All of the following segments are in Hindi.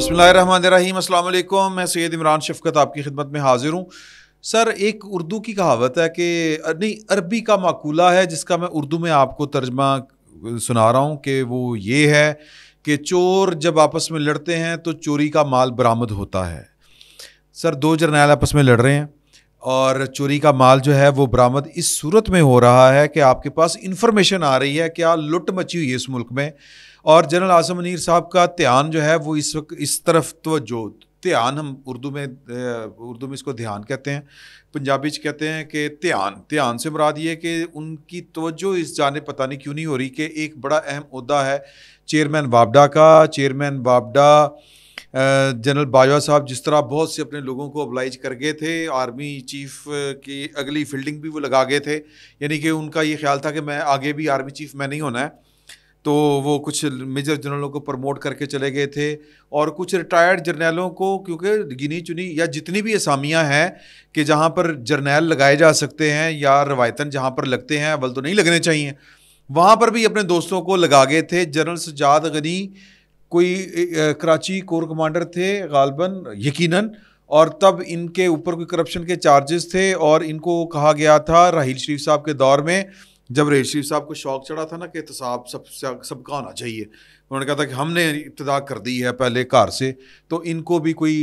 बसमीम मैं सैद इमरान शफकत आपकी खिदमत में हाजिर हूँ सर एक उर्दू की कहावत है कि नहीं अरबी का माकूला है जिसका मैं उर्दू में आपको तर्जमा सुना रहा हूँ कि वो ये है कि चोर जब आपस में लड़ते हैं तो चोरी का माल बरामद होता है सर दो जर्नैल आपस में लड़ रहे हैं और चोरी का माल जो है वो बरामद इस सूरत में हो रहा है कि आपके पास इंफॉर्मेशन आ रही है क्या लुट मची हुई है इस मुल्क में और जनरल आसम मनिर साहब का ध्यान जो है वो इस वक्त इस तरफ तोजो ध्यान हम उर्दू में उर्दू में इसको ध्यान कहते हैं पंजाबी कहते हैं कि ध्यान ध्यान से मुराद ये कि उनकी तवज्जो इस जाने पता नहीं क्यों नहीं हो रही कि एक बड़ा अहम अहदा है चेयरमैन बाबडा का चेयरमैन बाबडा जनरल बाजवा साहब जिस तरह बहुत से अपने लोगों को अबलाइज कर गए थे आर्मी चीफ की अगली फील्डिंग भी वो लगा गए थे यानी कि उनका ये ख्याल था कि मैं आगे भी आर्मी चीफ मैं नहीं होना है तो वो कुछ मेजर जनरलों को प्रमोट करके चले गए थे और कुछ रिटायर्ड जर्नैलों को क्योंकि गिनी चुनी या जितनी भी असामियाँ हैं कि जहाँ पर जर्नैल लगाए जा सकते हैं या रवायतन जहाँ पर लगते हैं अवल तो नहीं लगने चाहिए वहाँ पर भी अपने दोस्तों को लगा गए थे जनरल सजाद गनी कोई कराची कोर कमांडर थे गालबन यकीनन और तब इनके ऊपर कोई करप्शन के चार्जेस थे और इनको कहा गया था राहील शरीफ साहब के दौर में जब रेशरीफ साहब को शौक चढ़ा था ना कि तो साहब सब सबका होना चाहिए उन्होंने कहा था कि हमने इब्तदा कर दी है पहले कार से तो इनको भी कोई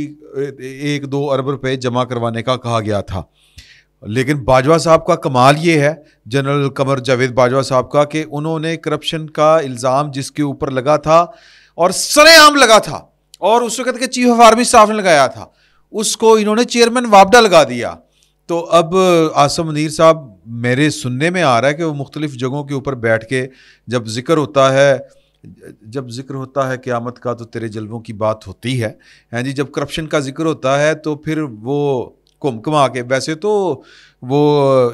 एक दो अरब रुपए जमा करवाने का कहा गया था लेकिन बाजवा साहब का कमाल ये है जनरल कमर जावेद बाजवा साहब का कि उन्होंने करप्शन का इल्ज़ाम जिसके ऊपर लगा था और सरेआम लगा था और उस वक्त के चीफ ऑफ आर्मी स्टाफ ने लगाया था उसको इन्होंने चेयरमैन वापडा लगा दिया तो अब आसम मनीर साहब मेरे सुनने में आ रहा है कि वो मुख्तलिफ जगहों के ऊपर बैठ के जब जिक्र होता है जब जिक्र होता है क़्यामत का तो तेरे जल्बों की बात होती है हैं हाँ जी जब करप्शन का जिक्र होता है तो फिर वो घुमा के वैसे तो वो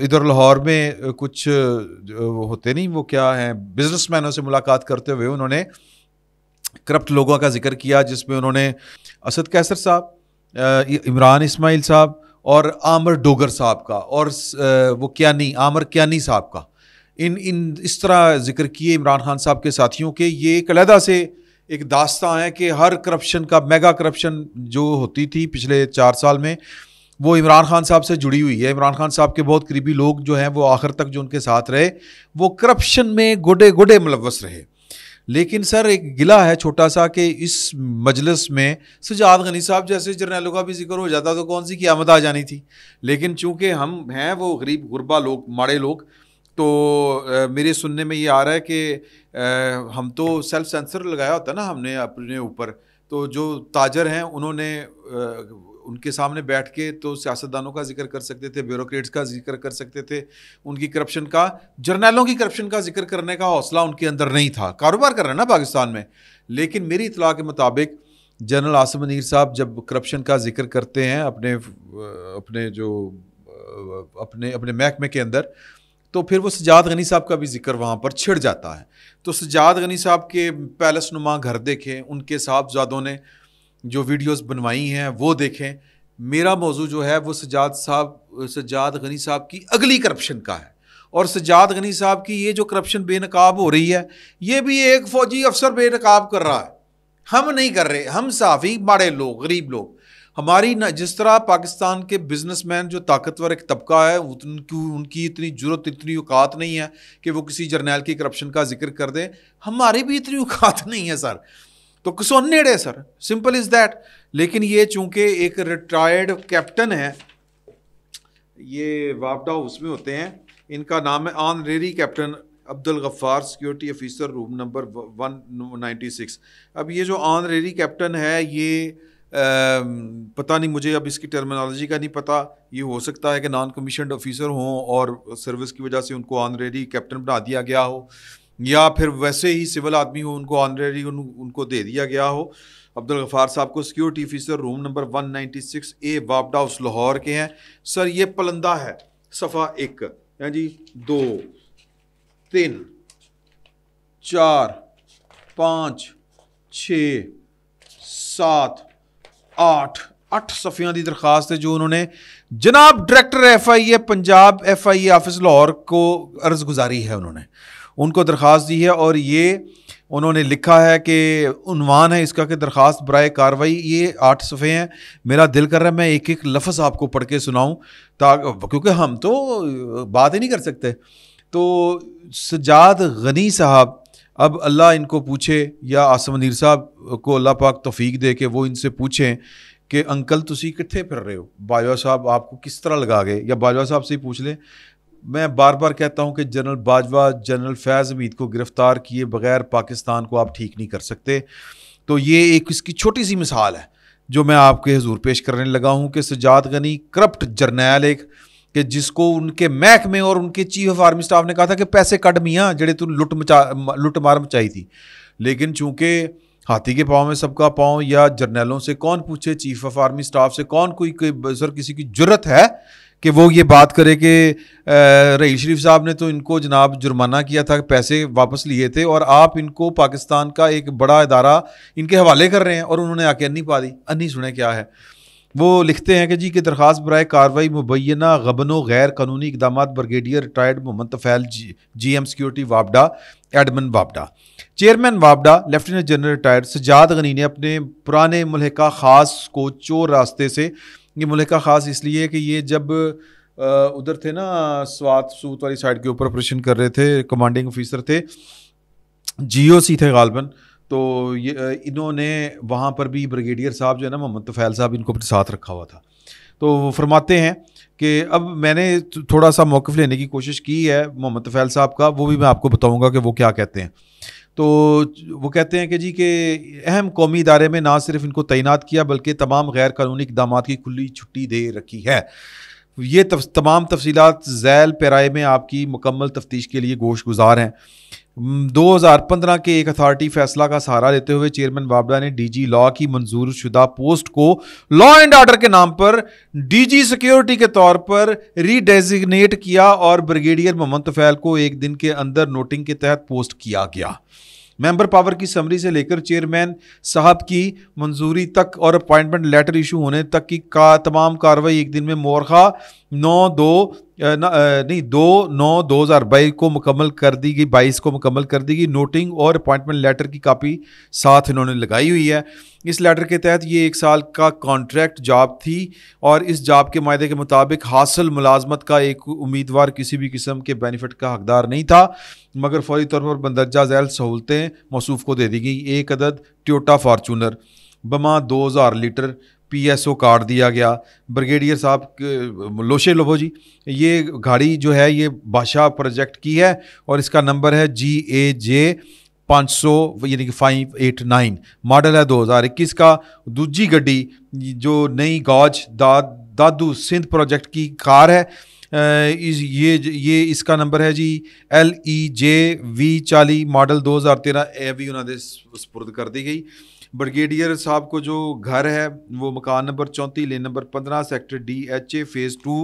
इधर लाहौर में कुछ होते नहीं वो क्या हैं बिजनेसमैनों से मुलाकात करते हुए उन्होंने करप्ट लोगों का जिक्र किया जिसमें उन्होंने असद कैसर साहब इमरान इसमाइल साहब और आमर डोगर साहब का और वो क्यानी आमर क्यानी साहब का इन इन इस तरह जिक्र किए इमरान खान साहब के साथियों के ये एक अलहदा से एक दास्ता है कि हर करप्शन का मेगा करप्शन जो होती थी पिछले चार साल में वो इमरान खान साहब से जुड़ी हुई है इमरान खान साहब के बहुत करीबी लोग जो हैं वो आखिर तक जो उनके साथ रहे वो करप्शन में गोडे गोडे मुलवस रहे लेकिन सर एक गिला है छोटा सा कि इस मजलिस में सजाद गनी साहब जैसे जर्नैलों का भी जिक्र हो जाता तो कौन सी क़्यामत आ जानी थी लेकिन चूँकि हम हैं वो गरीब गुरबा लोग माड़े लोग तो आ, मेरे सुनने में ये आ रहा है कि आ, हम तो सेल्फ सेंसर लगाया होता ना हमने अपने ऊपर तो जो ताजर हैं उन्होंने आ, उनके सामने बैठ के तो सियासतदानों का जिक्र कर सकते थे ब्यूरोक्रेट्स का जिक्र कर सकते थे उनकी करप्शन का जर्नैलों की करप्शन का जिक्र करने का हौसला उनके अंदर नहीं था कारोबार कर रहे हैं ना पाकिस्तान में लेकिन मेरी इतला के मुताबिक जनरल आसम अनिर साहब जब करप्शन का जिक्र करते हैं अपने अपने जो अपने अपने महकमे के अंदर तो फिर वो सजाद गनी साहब का भी जिक्र वहाँ पर छिड़ जाता है तो सजाद गनी साहब के पैलेस नुमा घर देखे उनके साहबजादों ने जो वीडियोस बनवाई हैं वो देखें मेरा मौजू जो है वो सजाद साहब सजाद गनी साहब की अगली करप्शन का है और सजाद गनी साहब की ये जो करप्शन बेनकाब हो रही है ये भी एक फ़ौजी अफसर बेनकाब कर रहा है हम नहीं कर रहे हम साफ ही बड़े लोग गरीब लोग हमारी न जिस तरह पाकिस्तान के बिजनेसमैन जो ताकतवर एक तबका है उनकी उनकी इतनी जरूरत इतनी औकात नहीं है कि वो किसी जर्नैल की करप्शन का जिक्र कर दें हमारी भी इतनी औकात नहीं है सर तो किसोन्नेड है सर सिंपल इज दैट लेकिन ये चूंकि एक रिटायर्ड कैप्टन है ये वापडा उसमें होते हैं इनका नाम है honorary captain Abdul Ghaffar security officer room number one ninety six अब ये जो ऑन रेरी कैप्टन है ये आ, पता नहीं मुझे अब इसकी टर्मिनोलॉजी का नहीं पता ये हो सकता है कि नॉन कमीशनड ऑफिसर हों और सर्विस की वजह से उनको ऑनरेरी कैप्टन बना दिया गया हो या फिर वैसे ही सिविल आदमी हो उनको ऑनरेडी उन, उनको दे दिया गया हो अब्दुल गफ़ार साहब को security officer room number 196 A वापडा उस लाहौर के हैं सर ये पलंदा है सफ़ा एक हैं हाँ जी दो तीन चार पाँच छ सात आठ अठ सफ़िया की दरख्वास्त है जो उन्होंने जनाब director F I A Punjab F I A office Lahore को अर्ज गुजारी है उन्होंने उनको दरख्वास्त दी है और ये उन्होंने लिखा है कि उनवान है इसका कि दरख्वास्त बर कार्रवाई ये आठ सफ़े हैं मेरा दिल कर रहा है मैं एक एक लफ्ज़ आपको पढ़ के सुनाऊँ ता क्योंकि हम तो बात ही नहीं कर सकते तो सजाद गनी साहब अब अल्लाह इनको पूछे या आसम अनिर साहब को अल्लाह पाक तोफीक दे के वो इनसे पूछें कि अंकल तुम कितने फिर रहे हो बाजवा साहब आपको किस तरह लगा गए या बाजवा साहब से ही पूछ लें मैं बार बार कहता हूं कि जनरल बाजवा जनरल फैज़ हमीद को गिरफ़्तार किए बगैर पाकिस्तान को आप ठीक नहीं कर सकते तो ये एक इसकी छोटी सी मिसाल है जो मैं आपके हजूर पेश करने लगा हूं कि सजाद गनी करप्ट जरनैल एक कि जिसको उनके महकमे और उनके चीफ ऑफ आर्मी स्टाफ ने कहा था कि पैसे कट मियाँ जड़े तू लुट मचा लुट मार मचाई थी लेकिन चूँकि हाथी के पाँव में सबका पाँव या जर्नैलों से कौन पूछे चीफ ऑफ आर्मी स्टाफ से कौन कोई, कोई सर किसी की जरूरत है कि वो ये बात करे कि रईस शरीफ साहब ने तो इनको जनाब जुर्माना किया था पैसे वापस लिए थे और आप इनको पाकिस्तान का एक बड़ा अदारा इनके हवाले कर रहे हैं और उन्होंने आके अन्नी पा दी अन्नी सुने क्या है वो लिखते हैं कि जी कि दरख्वास्त बर कार्रवाई मुबैना गबन गैर कानूनी इकदाम ब्रिगेडियर रिटायर्ड मोहम्मद तफैल जी G M security वापडा Edmund वापडा chairman वापडा lieutenant general retired Sajjad Ghani ने अपने पुराने मलहका ख़ास को चोर रास्ते से ये मुल्का ख़ास इसलिए कि ये जब उधर थे ना स्वात सूत वाली साइड के ऊपर ऑपरेशन कर रहे थे कमांडिंग ऑफिसर थे जीओसी थे गालबन तो ये इन्होंने वहाँ पर भी ब्रिगेडियर साहब जो है ना मोहम्मद तफ़ैल साहब इनको अपने साथ रखा हुआ था तो वो फरमाते हैं कि अब मैंने थोड़ा सा मौक़ लेने की कोशिश की है मोहम्मद तफ़ैल साहब का वो भी मैं आपको बताऊँगा कि वो क्या कहते हैं तो वो कहते हैं कि जी के अहम कौमी इदारे में ना सिर्फ इनको तैनात किया बल्कि तमाम गैर कानूनी इकदाम की खुली छुट्टी दे रखी है ये तमाम तफसीत जैल पेराए में आपकी मुकम्मल तफ्तीश के लिए गोश गुजार हैं 2015 के एक अथॉरिटी फैसला का सहारा लेते हुए चेयरमैन बाबला ने डीजी लॉ की मंजूर शुदा पोस्ट को लॉ एंड ऑर्डर के नाम पर डीजी सिक्योरिटी के तौर पर रीडेजिग्नेट किया और ब्रिगेडियर मोहम्मद तफैल को एक दिन के अंदर नोटिंग के तहत पोस्ट किया गया मेंबर पावर की समरी से लेकर चेयरमैन साहब की मंजूरी तक और अपॉइंटमेंट लेटर इशू होने तक की का तमाम कार्रवाई एक दिन में मोरखा नौ दो नहीं दो नौ दो हज़ार बाईस को मुकम्मल कर दी गई बाईस को मुकम्मल कर दी गई नोटिंग और अपॉइंटमेंट लेटर की कापी साथ इन्होंने लगाई हुई है इस लेटर के तहत ये एक साल का कॉन्ट्रैक्ट जॉब थी और इस जॉब के माहे के मुताबिक हासिल मुलाजमत का एक उम्मीदवार किसी भी किस्म के बेनिफिट का हकदार नहीं था मगर फौरी तौर पर बंदरजा झैल सहूलतें मौसू को दे दी गई एक अदद ट्योटा फार्चूनर बमा दो हज़ार लीटर पीएसओ कार्ड दिया गया ब्रिगेडियर साहब लोशे लोभो जी ये गाड़ी जो है ये बादशाह प्रोजेक्ट की है और इसका नंबर है जी ए जे पाँच सौ यानी कि फाइव एट नाइन मॉडल है दो हज़ार इक्कीस का दूजी गड्डी जो नई गौज दा दादू सिंध प्रोजेक्ट की कार है इस ये ये इसका नंबर है G L E J V चाली मॉडल दो हज़ार तेरह ए भी उन्होंने सपुरद कर दी गई ब्रिगेडियर साहब को जो घर है वो मकान नंबर चौंतीस लेन नंबर पंद्रह sector D H A phase two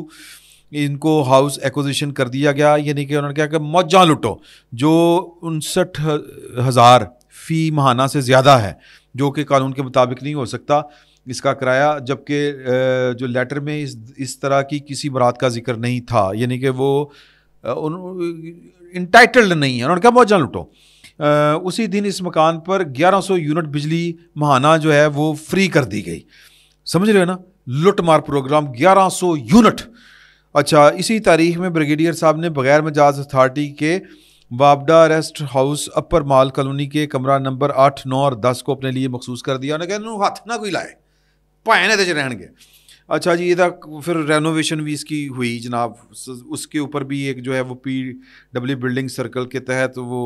इनको हाउस एक्विजिशन कर दिया गया यानी कि उन्होंने कहा कि मौजा लुटो जो उनसठ हज़ार फ़ी महाना से ज़्यादा है जो कि कानून के मुताबिक नहीं हो सकता इसका किराया जबकि जो लेटर में इस इस तरह की किसी बरात का जिक्र नहीं था यानी कि वो इंटाइटल्ड नहीं है उन्होंने कहा मौजा लुटो उसी दिन इस मकान पर 1100 यूनिट बिजली महाना जो है वो फ्री कर दी गई समझ रहे हो ना लुटमार प्रोग्राम 1100 यूनिट अच्छा इसी तारीख में ब्रिगेडियर साहब ने बगैर मजाज अथॉरिटी के वाबडा rest house upper mall colony के कमरा नंबर आठ नौ और दस को अपने लिए मखसूस कर दिया उन्हें कहना हाथ ना कोई लाए भाए ਇਹਦੇ 'ਚ गए अच्छा जी ਇਹਦਾ फिर रेनोवेशन भी इसकी हुई जनाब उसके ऊपर भी एक जो है वो पी डब्ल्यू बिल्डिंग सर्कल के तहत वो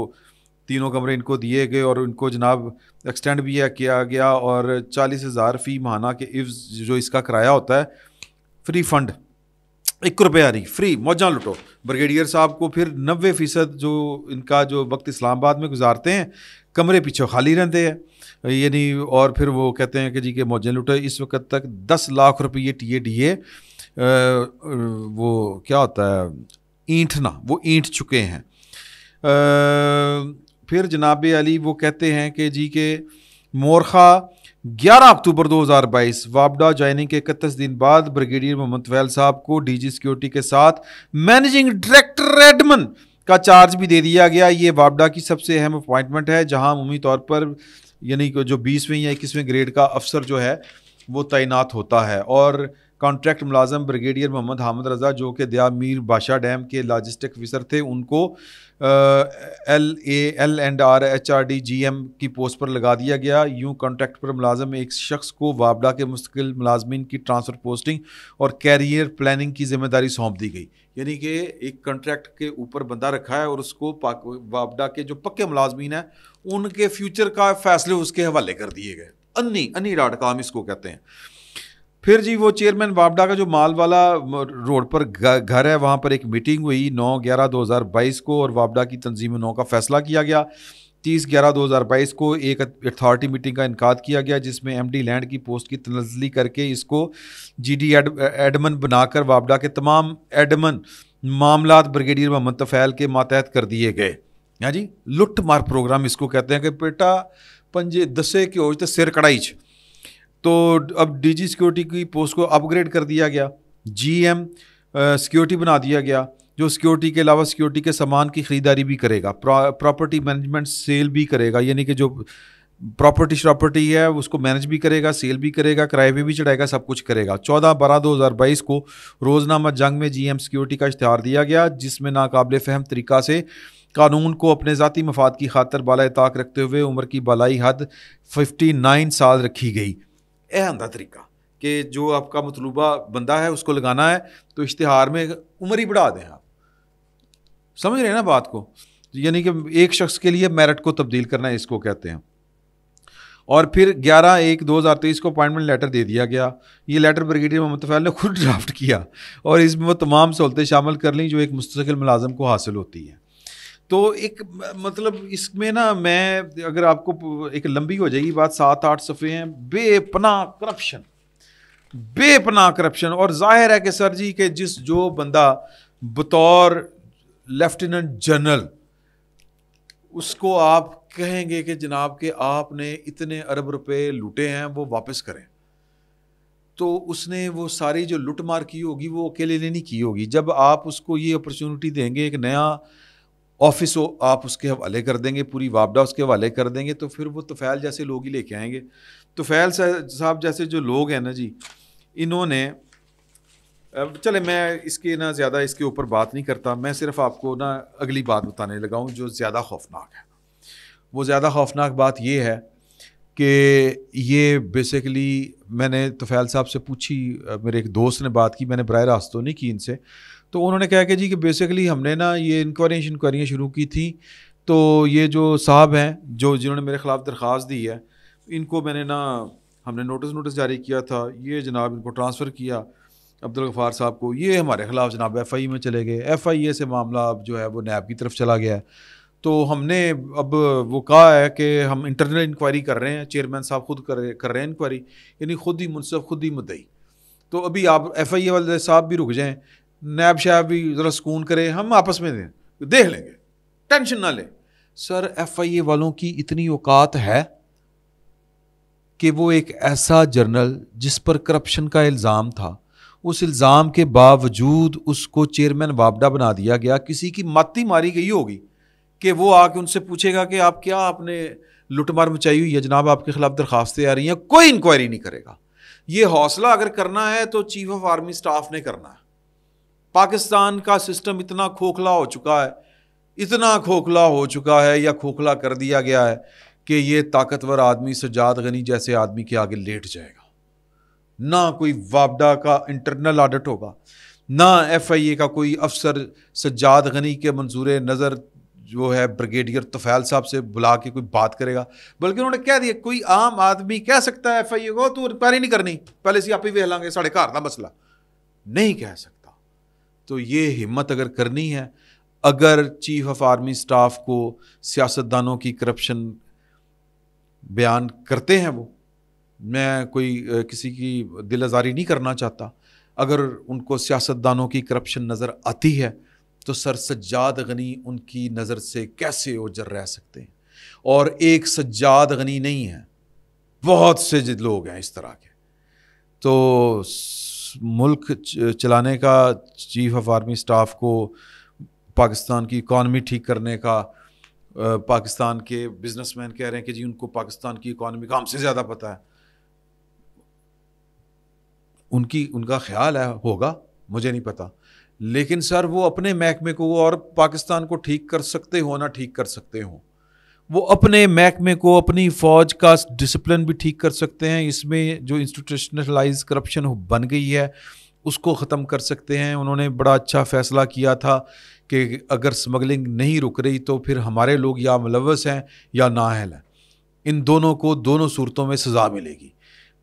तीनों कमरे इनको दिए गए और इनको जनाब एक्सटेंड भी किया गया और चालीस हज़ार फ़ी महाना के इफ्स जो इसका किराया होता है फ्री फंड एक रुपया रही फ्री मौजा लुटो ब्रिगेडियर साहब को फिर नबे फ़ीसद जो इनका जो वक्त इस्लामाबाद में गुजारते हैं कमरे पीछे खाली रहते हैं यानी और फिर वो कहते हैं कि जी के मौजें लुटो इस वक्त तक दस लाख रुपये टी ए डी ए वो क्या होता है ईंट ना वो ईंट चुके हैं आ, फिर जनाब अली वो कहते हैं कि जी के मोरखा 11 अक्टूबर 2022 वापडा ज्वाइनिंग के इकतीस दिन बाद ब्रिगेडियर मोहम्मद वैल साहब को डीजी सिक्योरिटी के साथ मैनेजिंग डायरेक्टर रेडमन का चार्ज भी दे दिया गया ये वापडा की सबसे अहम अपॉइंटमेंट है जहां अमूमी तौर पर यानी जो बीसवें या इक्कीसवें ग्रेड का अफसर जो है वो तैनात होता है और कॉन्ट्रैक्ट मुलाजम ब्रिगेडियर मोहम्मद हामद रजा जो कि दया मीर बादशाह डैम के लॉजिस्टिक अफिसर थे उनको L A L and R H R D G M की पोस्ट पर लगा दिया गया यूं कॉन्ट्रैक्ट पर मुलाजम एक शख्स को वाबडा के मुस्किल मुलाजमीन की ट्रांसफ़र पोस्टिंग और कैरियर प्लानिंग की जिम्मेदारी सौंप दी गई यानी कि एक कॉन्ट्रैक्ट के ऊपर बंदा रखा है और उसको वाबडा के जो पक्के मुलाजमी हैं उनके फ्यूचर का फैसले उसके हवाले कर दिए गए अन्नी अन्नी डॉट कॉम इसको कहते हैं फिर जी वो चेयरमैन वापडा का जो माल वाला रोड पर घर है वहाँ पर एक मीटिंग हुई नौ ग्यारह दो हज़ार बाईस को और वापडा की तंजीम नौ का फैसला किया गया तीस ग्यारह दो हज़ार बाईस को एक अथॉरिटी मीटिंग का इनका किया गया जिसमें एम डी लैंड की पोस्ट की तनजली करके इसको जी डी एड एडमन बनाकर वापडा के तमाम एडमन मामला ब्रिगेडियर मोहम्मद तफ़ैल के मातहत कर दिए गए हाँ जी लुट मार प्रोग्राम इसको कहते हैं कि बेटा पंजे दसे के तो सिर कढ़ाई तो अब डीजी सिक्योरिटी की पोस्ट को अपग्रेड कर दिया गया जीएम सिक्योरिटी बना दिया गया जो सिक्योरिटी के अलावा सिक्योरिटी के सामान की ख़रीदारी भी करेगा प्रॉपर्टी मैनेजमेंट सेल भी करेगा यानी कि जो प्रॉपर्टी श्रॉपर्टी है उसको मैनेज भी करेगा सेल भी करेगा किराए में भी चढ़ाएगा सब कुछ करेगा चौदह बारह दो हज़ार बाईस को रोज़नामा जंग में जी एम सिक्योरिटी का इश्तहार दिया गया जिसमें नाकबिल फहम तरीक़ा से कानून को अपने ज़ाती मफाद की खातर बाला ताक रखते हुए उम्र की बलाई हद फिफ्टी नाइन साल रखी गई यह होंगे तरीका कि जो आपका मतलूबा बंदा है उसको लगाना है तो इश्तहार में उम्र ही बढ़ा दें आप समझ रहे हैं ना बात को यानी कि एक शख्स के लिए मेरिट को तब्दील करना है इसको कहते हैं और फिर 11 एक 2023 को अपॉइंटमेंट लेटर दे दिया गया ये लेटर ब्रिगेडियर मोहम्मद फैल ने खुद ड्राफ्ट किया और इसमें वो तमाम सहूलतें शामिल कर लीं जो एक मुस्तकिल मुलाजम को हासिल होती हैं तो एक मतलब इसमें ना मैं अगर आपको एक लंबी हो जाएगी बात सात आठ सफ़े हैं बेपना करप्शन बेपना करप्शन और जाहिर है कि सर जी के जिस जो बंदा बतौर लेफ्टिनेंट जनरल उसको आप कहेंगे कि जनाब के आपने इतने अरब रुपए लूटे हैं वो वापस करें तो उसने वो सारी जो लूट मार की होगी वो अकेले ने नहीं की होगी जब आप उसको ये अपॉर्चुनिटी देंगे एक नया ऑफिस हो आप उसके हवाले कर देंगे पूरी वापडा उसके हवाले कर देंगे तो फिर वो तोफैल जैसे लोग ही लेके आएंगे तुफैल साहब जैसे जो लोग हैं ना जी इन्होंने चले मैं इसके ना ज़्यादा इसके ऊपर बात नहीं करता मैं सिर्फ आपको ना अगली बात बताने लगा हूँ जो ज़्यादा खौफनाक है वो ज़्यादा खौफनाक बात ये है कि ये बेसिकली मैंने तोफैल साहब से पूछी मेरे एक दोस्त ने बात की मैंने बर रास्त तो नहीं की इनसे तो उन्होंने कहा कि जी कि बेसिकली हमने ना ये इंक्वायरियाँ इंक्वायरियाँ शुरू की थी तो ये जो साहब हैं जो जिन्होंने मेरे ख़िलाफ़ दरख्वास्त दी है इनको मैंने ना हमने नोटिस नोटिस जारी किया था ये जनाब इनको ट्रांसफ़र किया अब्दुल गफ़ार साहब को ये हमारे ख़िलाफ़ जनाब एफ़ आई में चले गए एफ़ आई ए से मामला अब जो है वो नैब की तरफ चला गया है तो हमने अब वो कहा है कि हम इंटरनल इंक्वायरी कर रहे हैं चेयरमैन साहब खुद कर कर रहे हैं इंक्वायरी यानी खुद ही मुनसब खुद ही मुद्दई तो अभी आप एफ आई ए वाले साहब भी रुक जाएँ नैब शैब भी ज़रा सुकून करे हम आपस में दें देख लेंगे टेंशन ना लें सर एफ आई ए वालों की इतनी औकात है कि वो एक ऐसा जर्नल जिस पर करप्शन का इल्ज़ाम था उस इल्ज़ाम के बावजूद उसको चेयरमैन वापडा बना दिया गया किसी की माती मारी गई होगी कि वो आके उनसे पूछेगा कि आप क्या आपने लुटमार मचाई हुई है जनाब आपके खिलाफ दरखास्तें आ रही हैं कोई इंक्वायरी नहीं करेगा ये हौसला अगर करना है तो चीफ ऑफ आर्मी स्टाफ ने करना है पाकिस्तान का सिस्टम इतना खोखला हो चुका है इतना खोखला हो चुका है या खोखला कर दिया गया है कि ये ताकतवर आदमी सजाद गनी जैसे आदमी के आगे लेट जाएगा ना कोई वापडा का इंटरनल ऑडिट होगा ना एफ आई ए का कोई अफसर सजाद गनी के मंजूर नज़र जो है ब्रिगेडियर तफैल साहब से बुला के कोई बात करेगा बल्कि उन्होंने कह दिया कोई आम आदमी कह सकता है एफ आई ए को तू रिपेयर ही नहीं करनी पहले से आप ही वेह लाँगे साढ़े घर का मसला नहीं कह सकता तो ये हिम्मत अगर करनी है अगर चीफ ऑफ आर्मी स्टाफ को सियासतदानों की करप्शन बयान करते हैं वो मैं कोई किसी की दिल आज़ारी नहीं करना चाहता अगर उनको सियासतदानों की करप्शन नज़र आती है तो सर सज्जाद गनी उनकी नज़र से कैसे ओझर रह सकते हैं और एक सज्जाद गनी नहीं है बहुत से लोग हैं इस तरह के तो मुल्क चलाने का चीफ ऑफ आर्मी स्टाफ को पाकिस्तान की इकानमी ठीक करने का पाकिस्तान के बिजनेसमैन कह रहे हैं कि जी उनको पाकिस्तान की इकानमी का हमसे ज़्यादा पता है उनकी उनका ख्याल है होगा मुझे नहीं पता लेकिन सर वो अपने महकमे को और पाकिस्तान को ठीक कर सकते हो ना ठीक कर सकते हों वो अपने महकमे को अपनी फ़ौज का डिसिप्लिन भी ठीक कर सकते हैं इसमें जो इंस्टीट्यूशनलाइज करप्शन बन गई है उसको ख़त्म कर सकते हैं उन्होंने बड़ा अच्छा फ़ैसला किया था कि अगर स्मगलिंग नहीं रुक रही तो फिर हमारे लोग या मुलवस हैं या नाहल हैं इन दोनों को दोनों सूरतों में सज़ा मिलेगी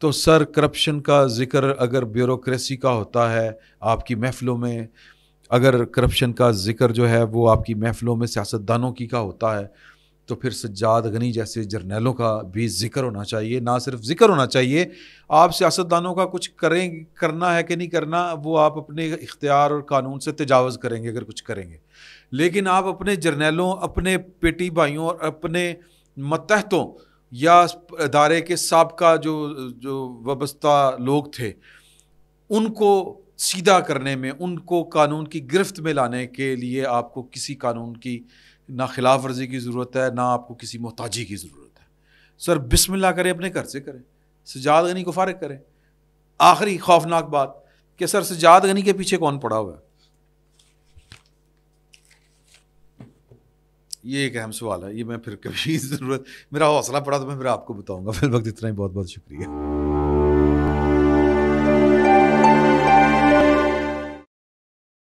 तो सर करप्शन का जिक्र अगर ब्यूरोक्रेसी का होता है आपकी महफ़िलों में अगर करप्शन का जिक्र जो है वो आपकी महफ़िलों में सियासतदानों की का होता है तो फिर सज्जाद गनी जैसे जर्नैलों का भी जिक्र होना चाहिए ना सिर्फ जिक्र होना चाहिए आप सियासतदानों का कुछ करें करना है कि नहीं करना वो आप अपने इख्तियार और कानून से तजावज़ करेंगे अगर कुछ करेंगे लेकिन आप अपने जर्नैलों अपने पेटी भाइयों और अपने मतहतों या अदारे के सबका जो जो वस्ता लोग थे उनको सीधा करने में उनको कानून की गिरफ्त में लाने के लिए आपको किसी कानून की ना खिलाफ वर्जी की ज़रूरत है ना आपको किसी मोहताजी की ज़रूरत है सर बिस्मिल्लाह करें अपने घर से करें सजाद गनी को फारग करें आखिरी खौफनाक बात कि सर सजाद गनी के पीछे कौन पड़ा हुआ है ये एक अहम सवाल है ये मैं फिर कभी ज़रूरत मेरा हौसला पड़ा तो मैं फिर आपको बताऊँगा फिर वक्त इतना ही बहुत बहुत शुक्रिया